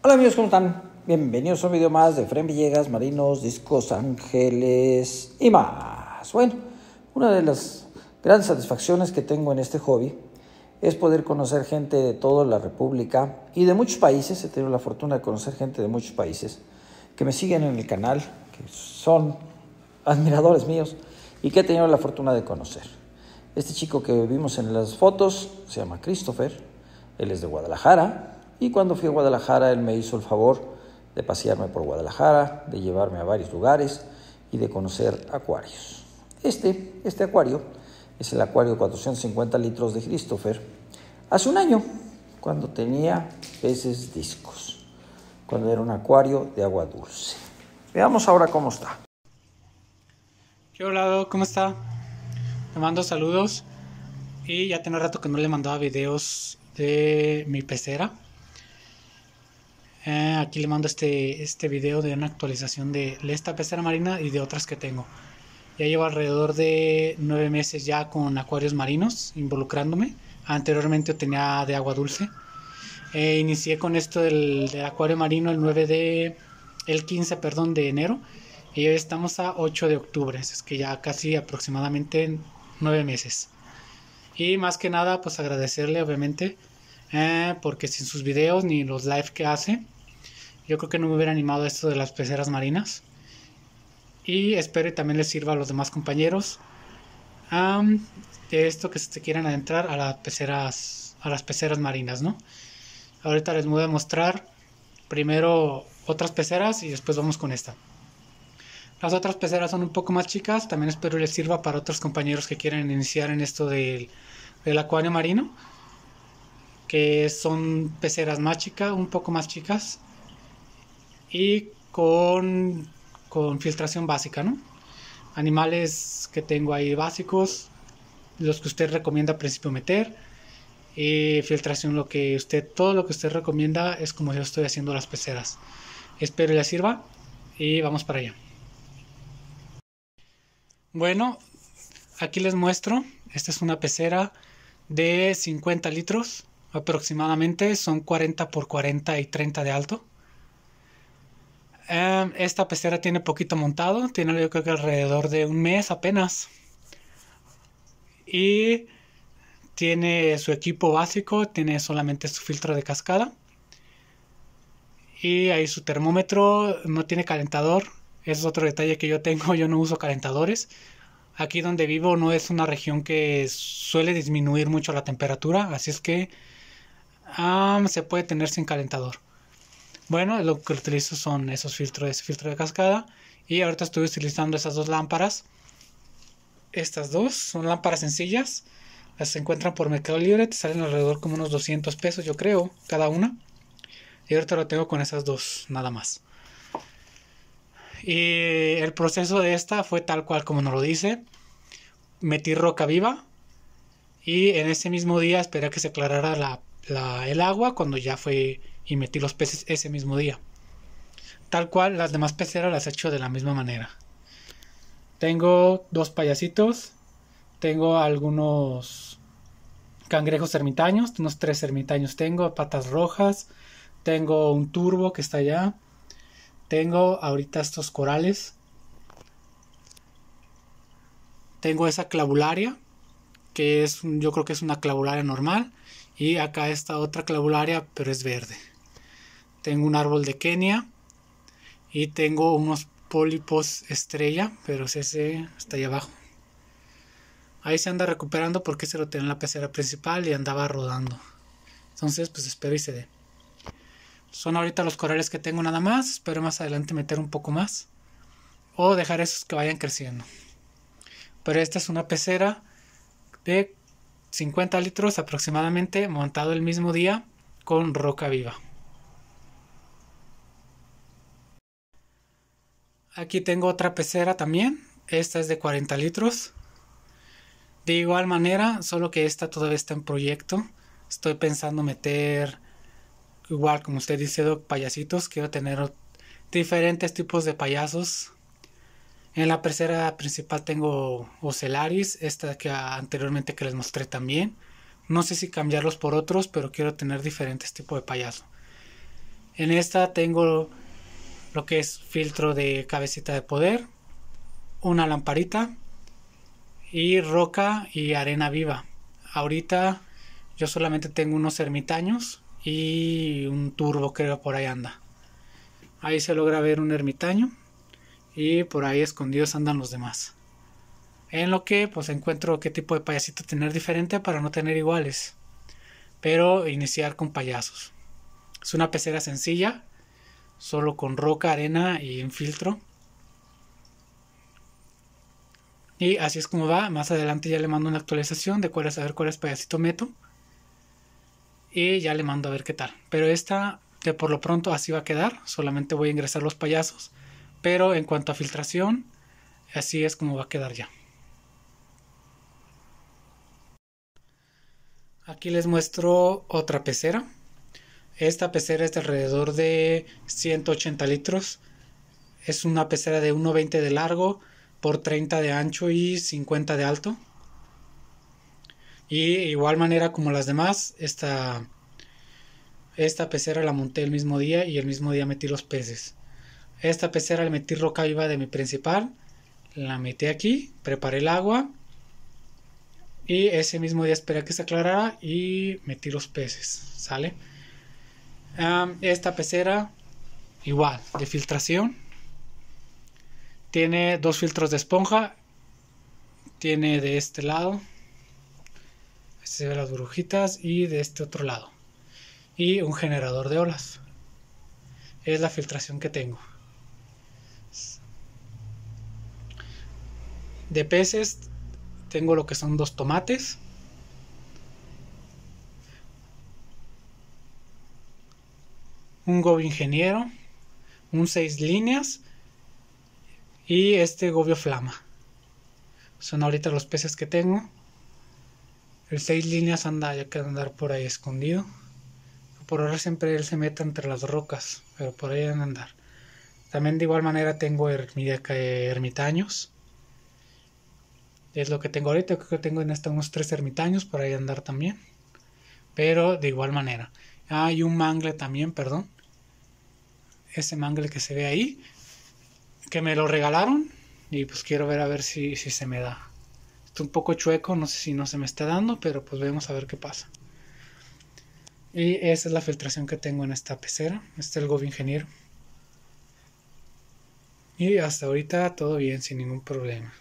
Hola amigos, ¿cómo están? Bienvenidos a un video más de Fren Villegas, Marinos, Discos Ángeles y más. Bueno, una de las grandes satisfacciones que tengo en este hobby es poder conocer gente de toda la República y de muchos países. He tenido la fortuna de conocer gente de muchos países que me siguen en el canal, que son admiradores míos y que he tenido la fortuna de conocer. Este chico que vimos en las fotos se llama Christopher, él es de Guadalajara, y cuando fui a Guadalajara, él me hizo el favor de pasearme por Guadalajara, de llevarme a varios lugares y de conocer acuarios. Este, este acuario es el acuario 450 litros de Christopher. Hace un año, cuando tenía peces discos, cuando era un acuario de agua dulce. Veamos ahora cómo está. ¿Qué hola, ¿Cómo está? Te mando saludos. Y ya tenía rato que no le mandaba videos de mi pecera. Ah, aquí le mando este, este video de una actualización de esta pecera marina y de otras que tengo. Ya llevo alrededor de nueve meses ya con acuarios marinos involucrándome. Anteriormente tenía de agua dulce. Eh, inicié con esto del, del, acuario marino el 9 de... el 15, perdón, de enero. Y hoy estamos a 8 de octubre, es que ya casi aproximadamente nueve meses. Y más que nada, pues agradecerle obviamente eh, porque sin sus videos ni los live que hace, yo creo que no me hubiera animado esto de las peceras marinas. Y espero que también les sirva a los demás compañeros de esto que se quieran adentrar a las peceras, a las peceras marinas, ¿no? Ahorita les voy a mostrar primero otras peceras y después vamos con esta. Las otras peceras son un poco más chicas, también espero les sirva para otros compañeros que quieran iniciar en esto del acuario marino que son peceras más chicas, un poco más chicas, y con, filtración básica, ¿no? Animales que tengo ahí básicos, los que usted recomienda al principio meter, y filtración lo que usted, todo lo que usted recomienda es como yo estoy haciendo las peceras. Espero les sirva y vamos para allá. Bueno, aquí les muestro, esta es una pecera de 50 litros aproximadamente, son 40 por 40 y 30 de alto. Em, esta pecera tiene poquito montado, tiene yo creo que alrededor de un mes apenas. Y tiene su equipo básico, tiene solamente su filtro de cascada. Y ahí su termómetro, no tiene calentador. Ese es otro detalle que yo tengo, yo no uso calentadores aquí donde vivo no es una región que suele disminuir mucho la temperatura, así es que Ah, se puede tener sin calentador. Bueno, lo que utilizo son esos filtros, filtro de cascada. Y ahorita estoy utilizando esas dos lámparas. Estas dos son lámparas sencillas. Las encuentran por Mercado Libre. Te salen alrededor como unos 200 pesos, yo creo, cada una. Y ahorita lo tengo con esas dos, nada más. Y el proceso de esta fue tal cual como nos lo dice. Metí roca viva. Y en ese mismo día esperé a que se aclarara la el agua cuando ya fue y metí los peces ese mismo día. Tal cual, las demás peceras las he hecho de la misma manera. Tengo dos payasitos, tengo algunos cangrejos ermitaños, unos tres ermitaños tengo, patas rojas, tengo un turbo que está allá, tengo ahorita estos corales, tengo esa clavularia, que es, yo creo que es una clavularia normal, y acá está otra clavularia, pero es verde. Tengo un árbol de Kenia. Y tengo unos pólipos estrella, pero ese está ahí abajo. Ahí se anda recuperando porque se lo tenía en la pecera principal y andaba rodando. Entonces, pues espero y se dé. Son ahorita los corales que tengo nada más. Espero más adelante meter un poco más. O dejar esos que vayan creciendo. Pero esta es una pecera de 50 litros aproximadamente montado el mismo día con roca viva. Aquí tengo otra pecera también, esta es de 40 litros. De igual manera, solo que esta todavía está en proyecto. Estoy pensando meter, igual como usted dice, payasitos. Quiero tener diferentes tipos de payasos en la tercera principal tengo Ocelaris, esta que anteriormente que les mostré también. No sé si cambiarlos por otros, pero quiero tener diferentes tipos de payaso. En esta tengo lo que es filtro de cabecita de poder, una lamparita y roca y arena viva. Ahorita yo solamente tengo unos ermitaños y un turbo creo por ahí anda. Ahí se logra ver un ermitaño y por ahí escondidos andan los demás. En lo que pues encuentro qué tipo de payasito tener diferente para no tener iguales. Pero iniciar con payasos. Es una pecera sencilla, solo con roca, arena y un filtro. Y así es como va. Más adelante ya le mando una actualización de cuál es, a ver cuál es payasito meto. Y ya le mando a ver qué tal. Pero esta, que por lo pronto así va a quedar. Solamente voy a ingresar los payasos. Pero en cuanto a filtración, así es como va a quedar ya. Aquí les muestro otra pecera. Esta pecera es de alrededor de 180 litros. Es una pecera de 1,20 de largo por 30 de ancho y 50 de alto. Y igual manera como las demás, esta, esta pecera la monté el mismo día y el mismo día metí los peces. Esta pecera le metí roca viva de mi principal. La metí aquí, preparé el agua. Y ese mismo día esperé a que se aclarara y metí los peces. ¿Sale? esta pecera, igual, de filtración. Tiene dos filtros de esponja. Tiene de este lado. Este se las burbujitas. Y de este otro lado. Y un generador de olas. Es la filtración que tengo. De peces tengo lo que son dos tomates. Un gobio ingeniero. Un seis líneas. Y este gobio flama. Son ahorita los peces que tengo. El seis líneas anda, ya que andar por ahí escondido. Por ahora siempre él se mete entre las rocas, pero por ahí anda andar. También de igual manera tengo eh, ermitaños es lo que tengo ahorita. Creo que tengo en esta unos tres ermitaños por ahí andar también. Pero de igual manera. Hay un mangle también, perdón. Ese mangle que se ve ahí. Que me lo regalaron. Y pues quiero ver a ver si, se me da. Está un poco chueco, no sé si no se me está dando, pero pues vemos a ver qué pasa. Y esa es la filtración que tengo en esta pecera. Este es el gobi Ingeniero. Y hasta ahorita todo bien, sin ningún problema.